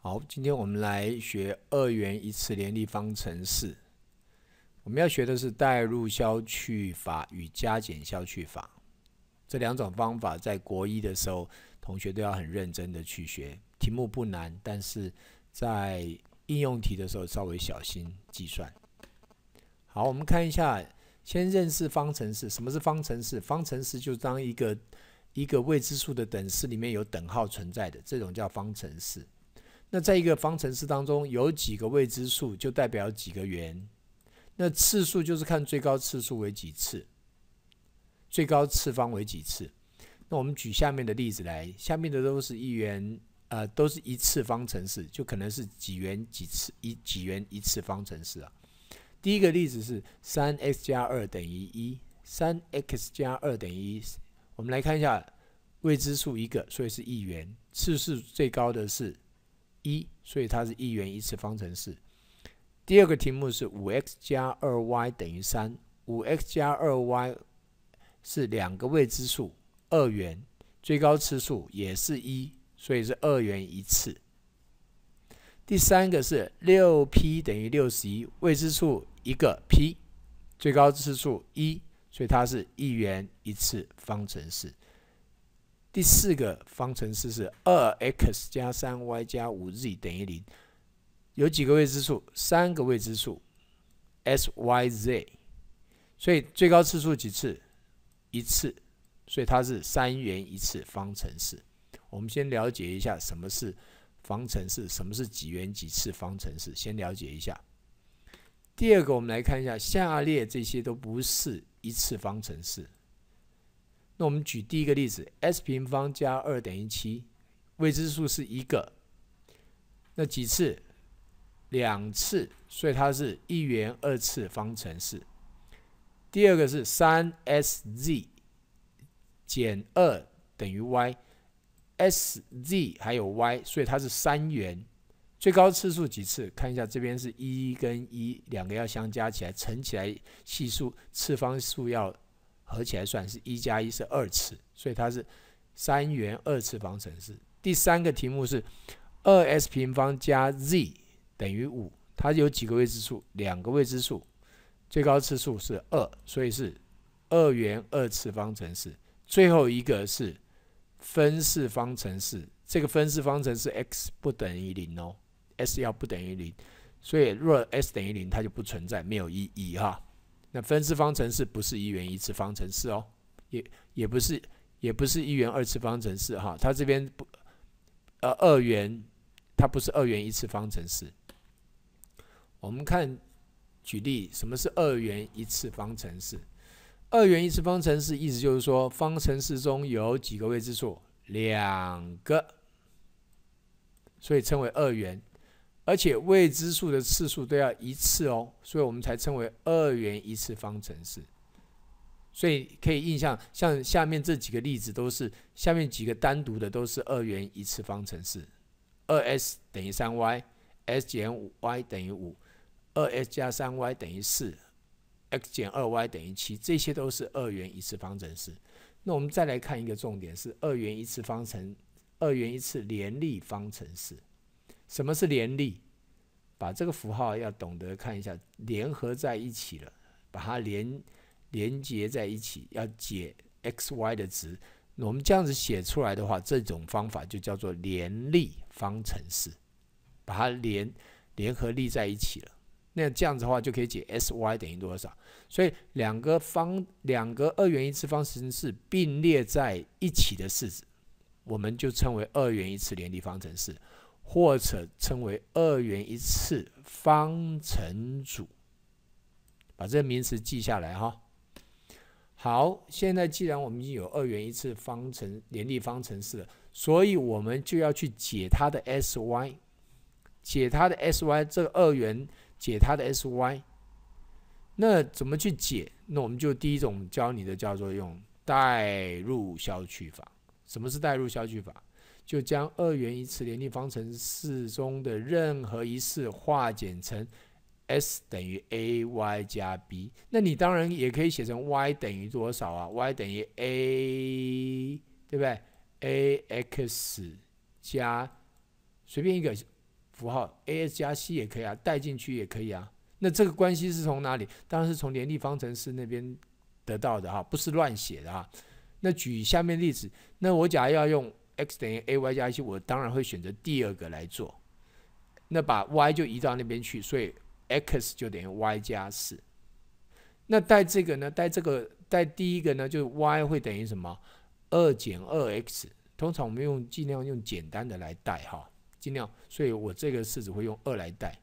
好，今天我们来学二元一次联立方程式。我们要学的是代入消去法与加减消去法这两种方法。在国一的时候，同学都要很认真的去学，题目不难，但是在应用题的时候稍微小心计算。好，我们看一下，先认识方程式。什么是方程式？方程式就当一个一个未知数的等式里面有等号存在的，这种叫方程式。那在一个方程式当中，有几个未知数就代表几个圆。那次数就是看最高次数为几次，最高次方为几次。那我们举下面的例子来，下面的都是一元，呃，都是一次方程式，就可能是几元几次一几元一次方程式啊。第一个例子是三 x 加二等于一，三 x 加二等于一，我们来看一下未知数一个，所以是一元，次数最高的是。一，所以它是一元一次方程式。第二个题目是五 x 加二 y 等于三，五 x 加二 y 是两个未知数，二元，最高次数也是一，所以是二元一次。第三个是六 p 等于六十一，未知数一个 p，最高次数一，所以它是一元一次方程式。第四个方程式是二 x 加三 y 加五 z 等于零，有几个未知数？三个未知数 s y、z，所以最高次数几次？一次，所以它是三元一次方程式。我们先了解一下什么是方程式，什么是几元几次方程式。先了解一下。第二个，我们来看一下，下列这些都不是一次方程式。那我们举第一个例子，s 平方加二等于七，未知数是一个，那几次？两次，所以它是一元二次方程式。第二个是三 sz 减二等于 y，sz 还有 y，所以它是三元，最高次数几次？看一下这边是一跟一，两个要相加起来，乘起来，系数次方数要。合起来算是一加一，是二次，所以它是三元二次方程式。第三个题目是二 s 平方加 z 等于五，它有几个未知数？两个未知数，最高次数是二，所以是二元二次方程式。最后一个是分式方程式，这个分式方程式 x 不等于零哦，s 要不等于零，所以若 s 等于零，它就不存在，没有意义哈。那分式方程式不是一元一次方程式哦，也也不是，也不是一元二次方程式哈。它这边不，呃，二元，它不是二元一次方程式。我们看，举例，什么是二元一次方程式？二元一次方程式意思就是说，方程式中有几个未知数？两个，所以称为二元。而且未知数的次数都要一次哦，所以我们才称为二元一次方程式。所以可以印象，像下面这几个例子都是，下面几个单独的都是二元一次方程式。二 s 等于三 y，s 减五 y 等于五，二 s 加三 y 等于四，x 减二 y 等于七，这些都是二元一次方程式。那我们再来看一个重点，是二元一次方程，二元一次联立方程式。什么是联立？把这个符号要懂得看一下，联合在一起了，把它连连接在一起，要解 x、y 的值。我们这样子写出来的话，这种方法就叫做联立方程式，把它联联合立在一起了。那这样子的话，就可以解 x、y 等于多少。所以两个方两个二元一次方程式并列在一起的式子，我们就称为二元一次联立方程式。或者称为二元一次方程组，把这个名词记下来哈。好，现在既然我们已经有二元一次方程联立方程式了，所以我们就要去解它的 S Y，解它的 S Y，这个二元解它的 S Y，那怎么去解？那我们就第一种教你的叫做用代入消去法。什么是代入消去法？就将二元一次联立方程式中的任何一次化简成 s 等于 ay 加 b，那你当然也可以写成 y 等于多少啊？y 等于 a 对不对？ax 加随便一个符号 a x 加 c 也可以啊，带进去也可以啊。那这个关系是从哪里？当然是从联立方程式那边得到的哈，不是乱写的哈。那举下面例子，那我假如要用。x 等于 a y 加一我当然会选择第二个来做，那把 y 就移到那边去，所以 x 就等于 y 加四。那带这个呢？带这个带第一个呢，就是 y 会等于什么？二减二 x。通常我们用尽量用简单的来带哈，尽量。所以我这个式子会用二来带。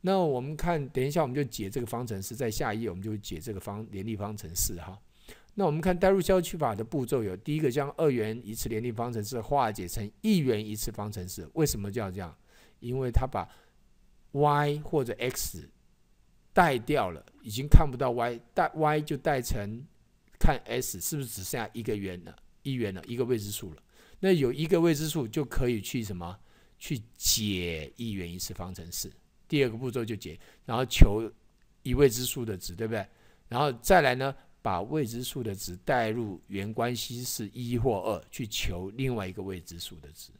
那我们看，等一下我们就解这个方程式，在下一页我们就解这个方联立方程式哈。那我们看代入消去法的步骤有：第一个，将二元一次联立方程式化解成一元一次方程式。为什么叫这样？因为它把 y 或者 x 代掉了，已经看不到 y，带 y 就代成看 s 是不是只剩下一个元了，一元了一个未知数了。那有一个未知数就可以去什么？去解一元一次方程式。第二个步骤就解，然后求一未知数的值，对不对？然后再来呢？把未知数的值代入原关系式一或二，去求另外一个未知数的值。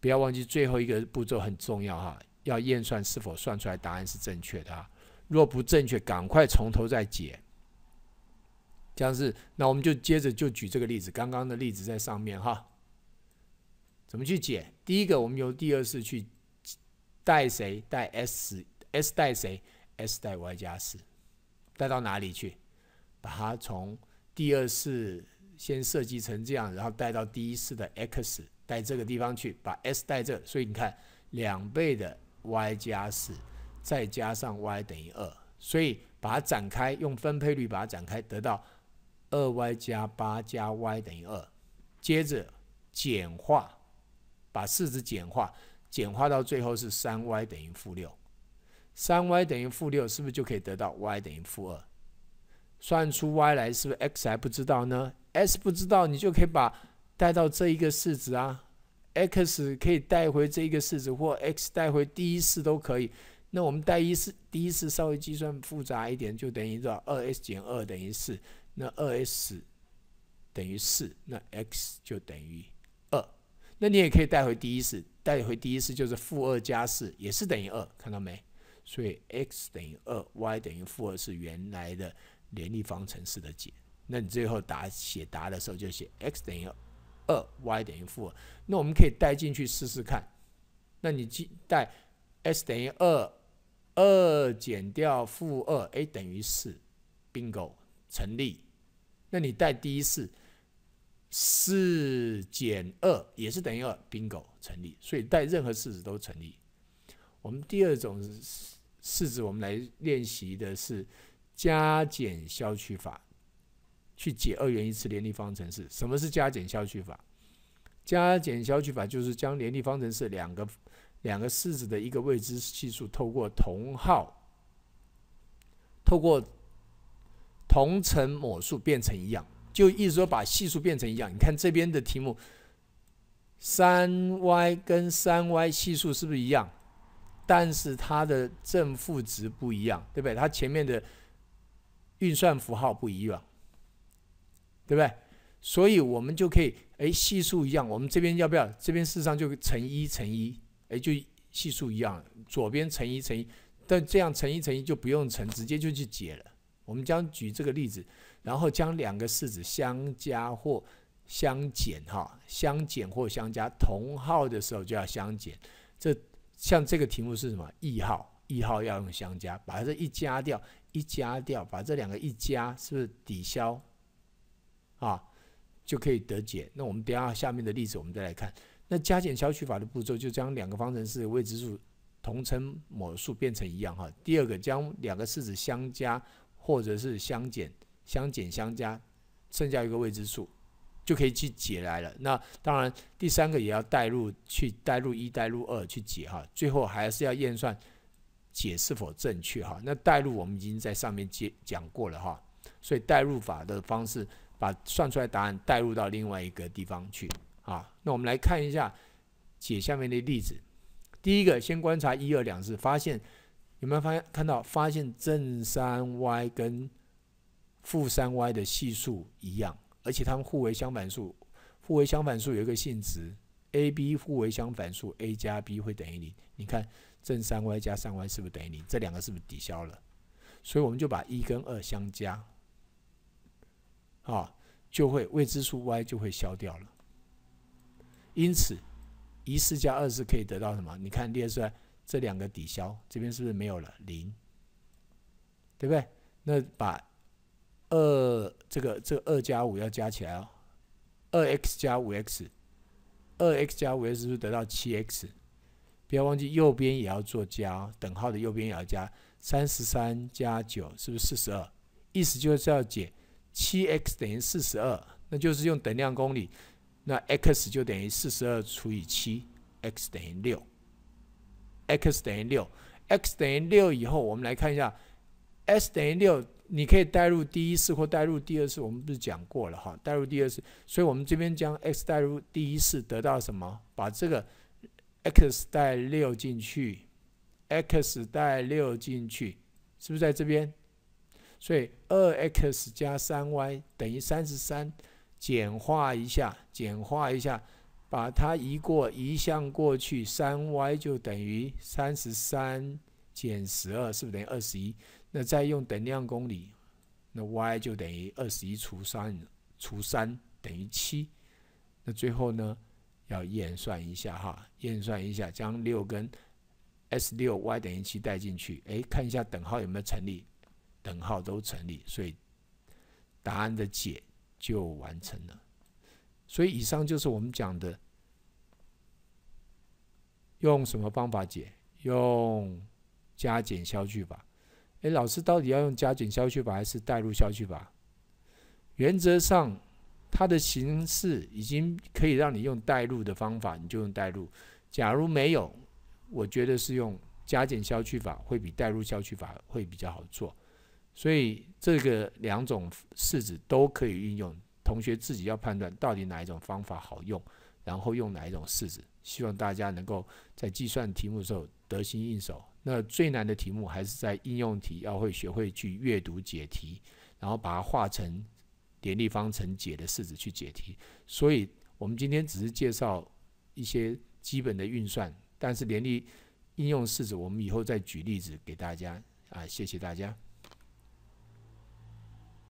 不要忘记最后一个步骤很重要哈，要验算是否算出来答案是正确的啊。若不正确，赶快从头再解。这样是，那我们就接着就举这个例子，刚刚的例子在上面哈。怎么去解？第一个，我们由第二次去带谁？带 s s 带谁？s 带 y 加四，带到哪里去？把它从第二次先设计成这样，然后带到第一次的 x 带这个地方去，把 s 带这，所以你看两倍的 y 加四再加上 y 等于二，所以把它展开，用分配率把它展开，得到二 y 加八加 y 等于二，接着简化，把式子简化，简化到最后是三 y 等于负六，三 y 等于负六是不是就可以得到 y 等于负二？算出 y 来，是不是 x 还不知道呢？s 不知道，你就可以把带到这一个式子啊，x 可以带回这一个式子，或 x 带回第一式都可以。那我们带一次，第一次稍微计算复杂一点，就等于多少？二 s 减二等于四，那二 s 等于四，那 x 就等于二。那你也可以带回第一式，带回第一式就是负二加四，也是等于二，看到没？所以 x 等于二，y 等于负二是原来的。联立方程式的解，那你最后答写答的时候就写 x 等于二，y 等于负二。那我们可以带进去试试看。那你带 x 等于二，二减掉负二，a 等于四，bingo 成立。那你带第一式，四减二也是等于二，bingo 成立。所以带任何式子都成立。我们第二种式子，我们来练习的是。加减消去法去解二元一次联立方程式。什么是加减消去法？加减消去法就是将联立方程式两个两个式子的一个未知系数，透过同号、透过同乘某数变成一样，就意思说把系数变成一样。你看这边的题目，三 y 跟三 y 系数是不是一样？但是它的正负值不一样，对不对？它前面的。运算符号不一样，对不对？所以我们就可以，哎，系数一样，我们这边要不要？这边事实上就乘一乘一，哎，就系数一样，左边乘一乘一，但这样乘一乘一就不用乘，直接就去解了。我们将举这个例子，然后将两个式子相加或相减，哈，相减或相加，同号的时候就要相减。这像这个题目是什么？异号，异号要用相加，把它这一加掉。一加掉，把这两个一加，是不是抵消？啊，就可以得解。那我们等下下面的例子，我们再来看。那加减消去法的步骤，就将两个方程式未知数同乘某数变成一样哈。第二个，将两个式子相加或者是相减，相减相加，剩下一个未知数，就可以去解来了。那当然，第三个也要代入去，代入一，代入二去解哈。最后还是要验算。解是否正确哈？那代入我们已经在上面解讲过了哈，所以代入法的方式把算出来答案代入到另外一个地方去啊。那我们来看一下解下面的例子，第一个先观察一二两次，发现有没有发现看到发现正三 y 跟负三 y 的系数一样，而且它们互为相反数，互为相反数有一个性质。a、b 互为相反数，a 加 b 会等于零。你看，正三 y 加上 y 是不是等于零？这两个是不是抵消了？所以我们就把一跟二相加，啊，就会未知数 y 就会消掉了。因此，一四加二是可以得到什么？你看，列出来这两个抵消，这边是不是没有了零？对不对？那把二这个这二加五要加起来哦，二 x 加五 x。二 x 加五 x 是不是得到七 x？不要忘记右边也要做加，等号的右边也要加。三十三加九是不是四十二？意思就是要解七 x 等于四十二，那就是用等量公理，那 x 就等于四十二除以七，x 等于六。x 等于六，x 等于六以后，我们来看一下，s 等于六。你可以代入第一次或代入第二次，我们不是讲过了哈？代入第二次，所以我们这边将 x 代入第一次得到什么？把这个 x 带六进去，x 带六进去，是不是在这边？所以二 x 加三 y 等于三十三，简化一下，简化一下，把它移过移向过去，三 y 就等于三十三减十二，是不是等于二十一？那再用等量公理，那 y 就等于二十一除三除三等于七。那最后呢，要验算一下哈，验算一下，将六跟 s 六 y 等于七带进去，哎，看一下等号有没有成立，等号都成立，所以答案的解就完成了。所以以上就是我们讲的用什么方法解，用加减消去法。哎，老师到底要用加减消去法还是代入消去法？原则上，它的形式已经可以让你用代入的方法，你就用代入。假如没有，我觉得是用加减消去法会比代入消去法会比较好做。所以，这个两种式子都可以运用，同学自己要判断到底哪一种方法好用，然后用哪一种式子。希望大家能够在计算题目的时候得心应手。那最难的题目还是在应用题，要会学会去阅读解题，然后把它化成联立方程解的式子去解题。所以，我们今天只是介绍一些基本的运算，但是联立应用式子，我们以后再举例子给大家。啊，谢谢大家。